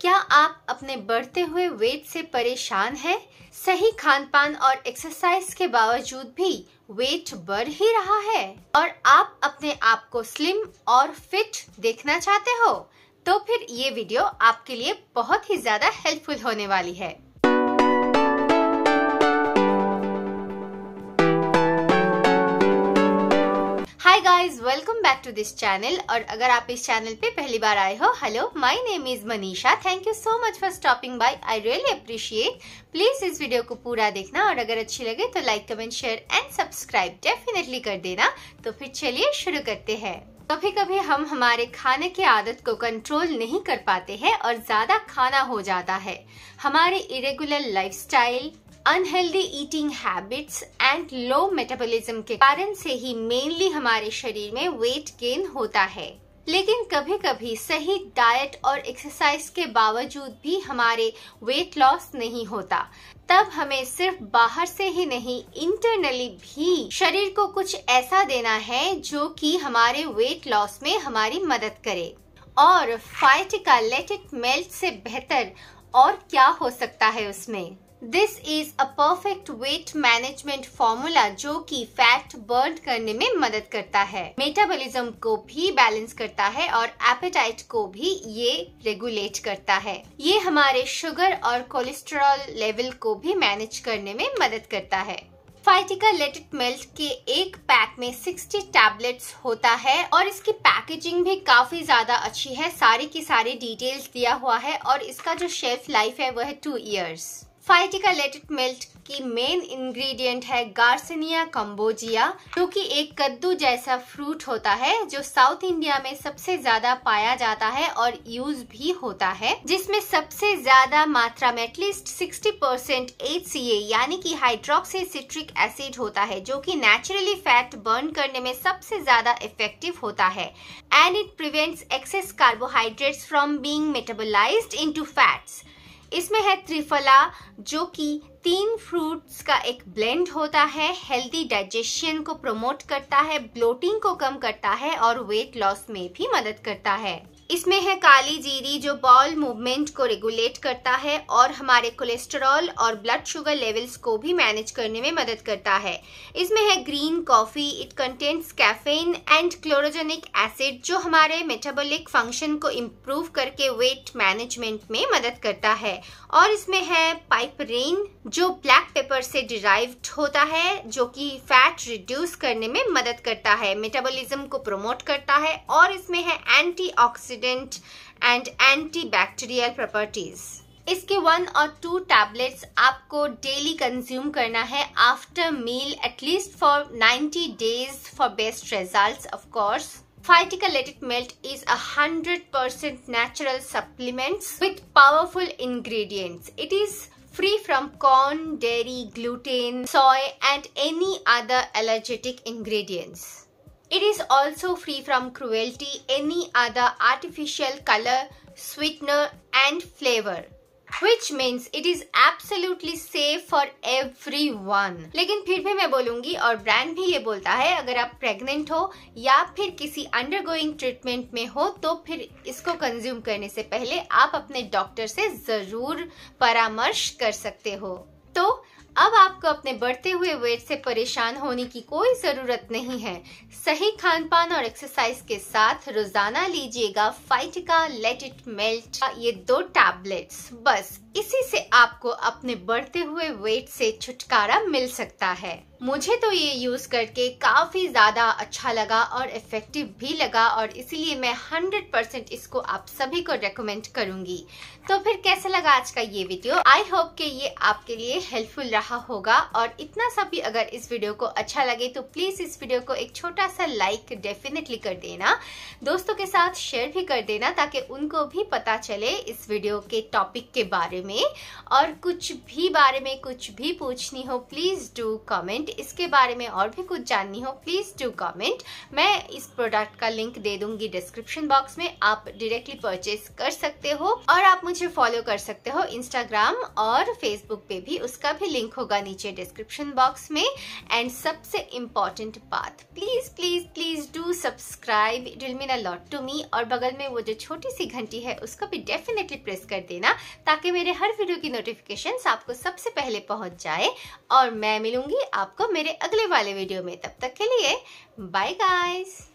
क्या आप अपने बढ़ते हुए वेट से परेशान हैं? सही खान पान और एक्सरसाइज के बावजूद भी वेट बढ़ ही रहा है और आप अपने आप को स्लिम और फिट देखना चाहते हो तो फिर ये वीडियो आपके लिए बहुत ही ज्यादा हेल्पफुल होने वाली है hi guys welcome back to this channel और अगर आप इस चैनल पे पहली बार आए हो hello my name is Manisha thank you so much for stopping by I really appreciate please इस वीडियो को पूरा देखना और अगर अच्छी लगे तो like comment share and subscribe definitely कर देना तो फिर चलिए शुरू करते हैं कभी कभी हम हमारे खाने की आदत को कंट्रोल नहीं कर पाते हैं और ज़्यादा खाना हो जाता है हमारे irregular lifestyle unhealthy eating habits and low metabolism के कारण से ही मेनली हमारे शरीर में वेट गेन होता है लेकिन कभी कभी सही डाइट और एक्सरसाइज के बावजूद भी हमारे वेट लॉस नहीं होता तब हमें सिर्फ बाहर से ही नहीं इंटरनली भी शरीर को कुछ ऐसा देना है जो कि हमारे वेट लॉस में हमारी मदद करे और फाइट का लेट इट मेल्ट से बेहतर और क्या हो सकता है उसमें this is a perfect weight management formula जो कि फैट बर्न करने में मदद करता है मेटाबॉलिज्म को भी बैलेंस करता है और एपेटाइट को भी ये रेगुलेट करता है ये हमारे शुगर और कोलेस्ट्रॉल लेवल को भी मैनेज करने में मदद करता है फाइटिका लेटेड मिल्क के एक पैक में 60 टैबलेट्स होता है और इसकी पैकेजिंग भी काफी ज्यादा अच्छी है सारी की सारी डिटेल्स दिया हुआ है और इसका जो शेल्फ लाइफ है वह है टू ईयर्स फाइटिका लेटेड मिल्ट की मेन इंग्रेडिएंट है गार्सनिया कम्बोजिया जो कि एक कद्दू जैसा फ्रूट होता है जो साउथ इंडिया में सबसे ज्यादा पाया जाता है और यूज भी होता है जिसमें सबसे ज्यादा मात्रा में एटलीस्ट 60 परसेंट एच यानी कि हाइड्रोक्सी सिट्रिक एसिड होता है जो कि नेचुरली फैट बर्न करने में सबसे ज्यादा इफेक्टिव होता है and it prevents excess carbohydrates from being metabolize into fats इसमें है त्रिफला जो कि तीन फ्रूट्स का एक ब्लेंड होता है हेल्दी डाइजेशन को प्रमोट करता है ब्लोटिंग को कम करता है और वेट लॉस में भी मदद करता है इसमें है काली जीरी जो बॉल मूवमेंट को रेगुलेट करता है और हमारे कोलेस्ट्रॉल और ब्लड शुगर लेवल्स को भी मैनेज करने में मदद करता है इसमें है green coffee it contents caffeine and chlorogenic acid जो हमारे मेटाबॉलिक फंक्शन को इम्प्रूव करके वेट मैनेजमेंट में मदद करता है और इसमें है पाइपरेन जो ब्लैक पेपर से डिराइव्ड होता है जो कि फैट रिड्यूस करने में मदद करता है मेटाबोलिज्म को प्रमोट करता है और इसमें है anti antioxidant and anti properties इसके वन और टू टैबलेट्स आपको डेली कंज्यूम करना है after meal at least for 90 days for best results of course फाइटिकल let it melt is a hundred percent natural supplements with powerful ingredients it is free from corn dairy gluten soy and any other allergetic ingredients It is also free from cruelty, any other artificial color, sweetener and flavor. Which means it is absolutely safe for everyone. लेकिन फिर भी मैं बोलूंगी और brand भी ये बोलता है अगर आप प्रेग्नेंट हो या फिर किसी अंडरगोइंग ट्रीटमेंट में हो तो फिर इसको कंज्यूम करने से पहले आप अपने डॉक्टर से जरूर परामर्श कर सकते हो तो अब आपको अपने बढ़ते हुए वेट से परेशान होने की कोई ज़रूरत नहीं है सही खान पान और एक्सरसाइज के साथ रोजाना लीजिएगा फाइट का लेट इट मेल्ट ये दो टैबलेट्स बस इसी से आपको अपने बढ़ते हुए वेट से छुटकारा मिल सकता है मुझे तो ये यूज करके काफी ज्यादा अच्छा लगा और इफेक्टिव भी लगा और इसीलिए मैं 100% इसको आप सभी को रेकमेंड करूंगी तो फिर कैसा लगा आज का ये वीडियो आई होप कि ये आपके लिए हेल्पफुल रहा होगा और इतना सा भी अगर इस वीडियो को अच्छा लगे तो प्लीज इस वीडियो को एक छोटा सा लाइक डेफिनेटली कर देना दोस्तों के साथ शेयर भी कर देना ताकि उनको भी पता चले इस वीडियो के टॉपिक के बारे में और कुछ कुछ भी बारे में कुछ भी पूछनी हो प्लीज़ डू कमेंट इसके बारे में और भी कुछ जाननी हो प्लीज़ डू कमेंट मैं इस प्रोडक्ट का लिंक दे दूंगी डिस्क्रिप्शन बॉक्स में आप डायरेक्टली परचेज कर सकते हो और आप मुझे फॉलो कर सकते हो इंस्टाग्राम और फेसबुक पे भी उसका भी लिंक होगा नीचे डिस्क्रिप्शन बॉक्स में एंड सबसे इम्पॉर्टेंट बात please please please do subscribe it will mean a lot to me और बगल में वो जो छोटी सी घंटी है उसको भी डेफिनेटली प्रेस कर देना ताकि मेरे हर वीडियो की नोटिफिकेशन नोटिफिकेशन आपको सबसे पहले पहुंच जाए और मैं मिलूंगी आपको मेरे अगले वाले वीडियो में तब तक के लिए बाय गाइस